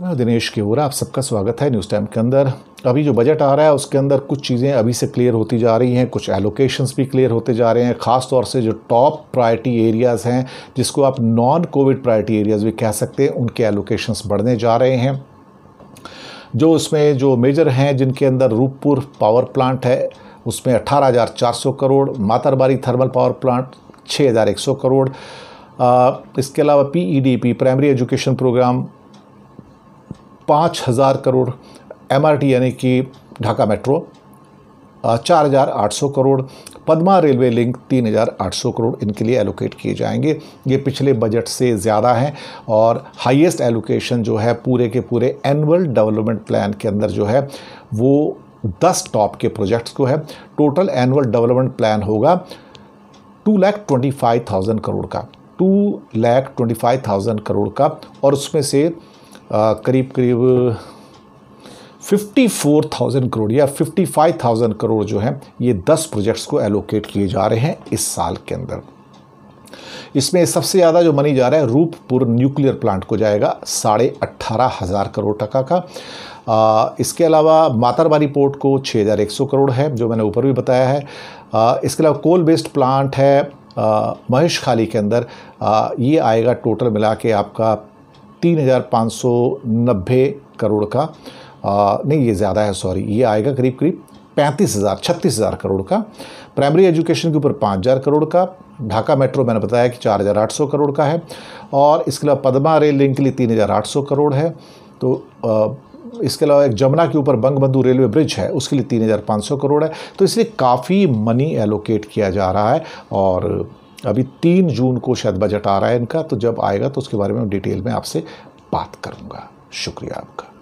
पुनः तो दिनेश की ओर आप सबका स्वागत है न्यूज़ टाइम के अंदर अभी जो बजट आ रहा है उसके अंदर कुछ चीज़ें अभी से क्लियर होती जा रही हैं कुछ एलोकेशंस भी क्लियर होते जा रहे हैं ख़ास तौर से जो टॉप प्रायोरिटी एरियाज़ हैं जिसको आप नॉन कोविड प्रायोरिटी एरियाज़ भी कह सकते हैं उनके एलोकेशंस बढ़ने जा रहे हैं जो उसमें जो मेजर हैं जिनके अंदर रूपपुर पावर प्लांट है उसमें 18,400 crore Matarbari thermal power plant 6,100 crore आ, इसके अलावा P E D P primary education programme पाँच हज़ार करोड़ एम यानी कि ढाका मेट्रो चार हज़ार आठ सौ करोड़ पदमा रेलवे लिंक तीन हज़ार आठ सौ करोड़ इनके लिए एलोकेट किए जाएंगे ये पिछले बजट से ज़्यादा हैं और हाईएस्ट एलोकेशन जो है पूरे के पूरे एनुअल डेवलपमेंट प्लान के अंदर जो है वो दस टॉप के प्रोजेक्ट्स को है टोटल एनुअल डेवलपमेंट प्लान होगा two lakh twenty five thousand crore का two lakh twenty five thousand crore का और उसमें से करीब करीब 54,000 करोड़ या 55,000 करोड़ जो है ये 10 प्रोजेक्ट्स को एलोकेट किए जा रहे हैं इस साल के अंदर इसमें सबसे ज़्यादा जो मनी जा रहा है रूपपुर न्यूक्लियर प्लांट को जाएगा साढ़े अट्ठारह हज़ार करोड़ टका का आ, इसके अलावा मातारबारी पोर्ट को छः हज़ार एक सौ करोड़ है जो मैंने ऊपर भी बताया है आ, इसके अलावा कोल बेस्ड प्लांट है महेश खाली के अंदर आ, ये आएगा टोटल मिला के आपका तीन हज़ार पाँच सौ नब्बे करोड़ का आ, नहीं ये ज़्यादा है सॉरी ये आएगा करीब करीब पैंतीस हज़ार छत्तीस हज़ार करोड़ का प्राइमरी एजुकेशन के ऊपर पाँच हज़ार करोड़ का ढाका मेट्रो मैंने बताया कि चार हज़ार आठ सौ करोड़ का है और इसके अलावा पदमा रेल लिंक के लिए तीन हज़ार आठ सौ करोड़ है तो आ, इसके अलावा एक जमुना के ऊपर बंगबंधु रेलवे ब्रिज है उसके लिए तीन हज़ार पाँच सौ करोड़ है तो इसलिए काफ़ी मनी एलोकेट किया जा रहा है और अभी तीन जून को शायद बजट आ रहा है इनका तो जब आएगा तो उसके बारे में डिटेल में आपसे बात करूँगा शुक्रिया आपका